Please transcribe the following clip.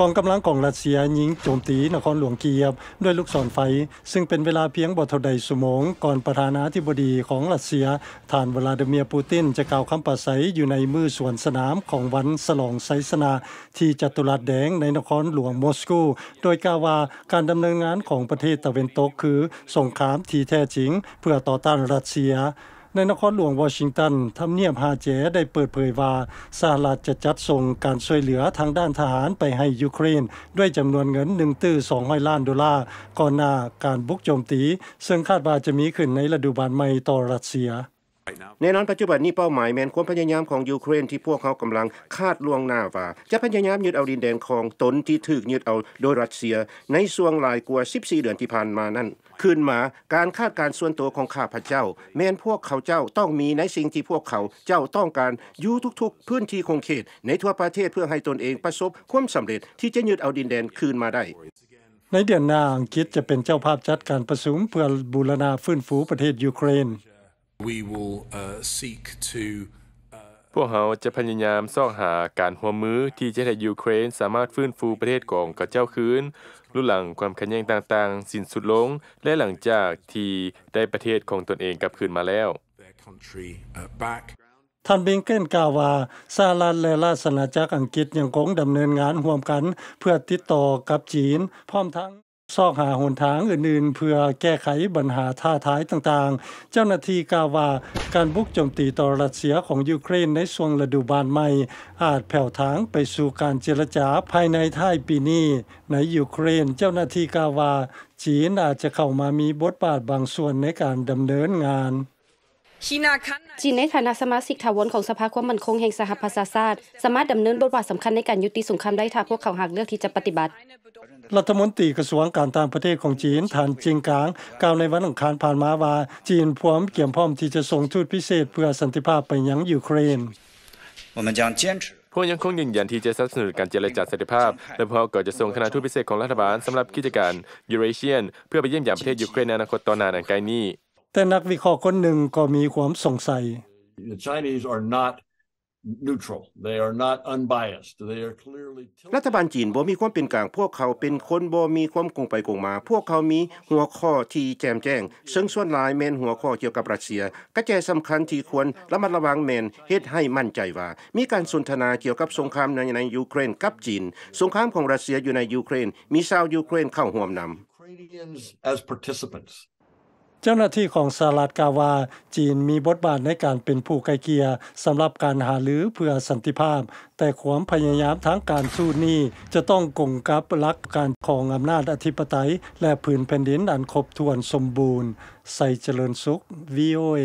กองกำลังของรัสเซียยิงโจมตีนครหลวงเกียบด้วยลูกศรไฟ ซึ่งเป็นเวลาเพียงบ่เท่าใดสมงก่อนประธานาธิบดีของรัสเซียทานวลาดเมียปูตินจะกล่าวคำปราศัยอยู่ในมือสวนสนามของวันสลองไซสนา ที่จัตุรัสแดงในนครหลวงมอสโกโดยกล่าวว่าการดำเนินงานของประเทศตะเวนตกคือสงครามที่แท้จริงเพื่อต่อต้านรัสเซียในนครหลวงวอชิงตันทำเนียบฮาเจได้เปิดเผยว่าสหรัฐจะจัดส่งการช่วยเหลือทางด้านทหารไปให้ยูเครน ด้วยจำนวนเงิน1ตื้อ200ล้านดอลลาร์ก่อนหน้าการบุกโจมตี ซึ่งคาดว่าจะมีขึ้นในฤดูบาลใหม่ต่อรัสเซียแน่นอนปัจจุบันนี้เป้าหมายแมนความพยายามของยูเครนที่พวกเขากำลังคาดล่วงหน้าว่า จะพยายามยึดเอาดินแดนของตนที่ถูกยึดเอาโดยรัสเซีย ในช่วงหลายกว่า14เดือนที่ผ่านมานั้นขึ้นมาการคาดการส่วนตัวของข้าพเจ้า แม้นพวกเขาเจ้าต้องมีในสิ่งที่พวกเขาเจ้าต้องการอยู่ทุกๆ พื้นที่คงเขตในทั่วประเทศเพื่อให้ตนเองประสบความสำเร็จ ที่จะยึดเอาดินแดนคืนมาได้ ในเดือนหน้าอังกฤษจะเป็นเจ้าภาพจัดการประสุมเพื่อบูรณาฟื้นฟูประเทศยูเครนพวกเขาจะพยายามซอกหาการหัวมือที่จะให้ยูเครนสามารถฟื้นฟูประเทศของกระเจ้าคืนรุ่นหลังความขัดแย้งต่างๆ สิ้นสุดลง และหลังจากที่ได้ประเทศของตนเองกลับคืนมาแล้วท่านบิงเกนกล่าวว่าสหรัฐและราชนาาจักรอังกฤษยังคงดำเนินงานร่วมกันเพื่อติดต่อกับจีนพร้อมทั้งซอกหาหนทางอื่นๆ เพื่อแก้ไขปัญหาท่าท้ายต่างๆ เจ้าหน้าที่กาวาการบุกโจมตีต่อรัสเซียของยูเครนในช่วงฤดูบานใหม่ อาจแผ่วทางไปสู่การเจรจาภายในท้ายปีนี้ในยูเครน เจ้าหน้าที่กาวาจีนอาจจะเข้ามามีบทบาทบางส่วนในการดำเนินงานจีนในฐานะสมาชิกถาวรของสภาความมั่นคง แห่งสหประชาชาติสามารถดำเนินบทบาทสำคัญในการยุติสงครามได้ถ้าพวกเขาหากเลือกที่จะปฏิบัติ รัฐมนตรีกระทรวงการต่างประเทศของจีนฐานจิงกางกล่าวในวันอังคารผ่านมาว่า จีนพร้อมเกี่ยมพร้อมที่จะส่งทูตพิเศษเพื่อสันติภาพไปยังยูเครนพวกยังคงยืนยันที่จะสนับสนุนการเจรจาสันติภาพ และพวกก็จะส่งคณะทูตพิเศษของรัฐบาลสำหรับกิจการยูเรเชียน เพื่อไปเยี่ยมยามประเทศยูเครนในอนาคตต่อนานอันใกล้นี้แต่นักวิเคราะห์คนหนึ่งก็มีความสงสัย The Chinese are not neutral they are not unbiased they are clearly รัฐบาลจีนบ่มีความเป็นกลาง พวกเขาเป็นคนบ่มีความกงไปกงมา พวกเขามีหัวข้อที่แจ่มแจ้ง ซึ่งส่วนหลายแม่นหัวข้อเกี่ยวกับรัสเซียกระแจสำคัญที่ควรระมัดระวังแม่นเฮ็ดให้มั่นใจว่า มีการสนทนาเกี่ยวกับสงครามในในยูเครนกับจีนสงครามของรัสเซียอยู่ในยูเครนมีชาวยูเครนเข้าร่วมนำ Ukrainians as participants เจ้าหน้าที่ของสหรัฐกาวาจีนมีบทบาทในการเป็นผู้ไกลเกียสำหรับการหาหรือเพื่อสันติภาพ แต่ความพยายามทั้งการสู้นี้จะต้องกงกับลักการของอำนาจอธิปไตยและผืนแผ่นดินอันครบถ้วนสมบูรณ์ใส่เจริญสุข VOA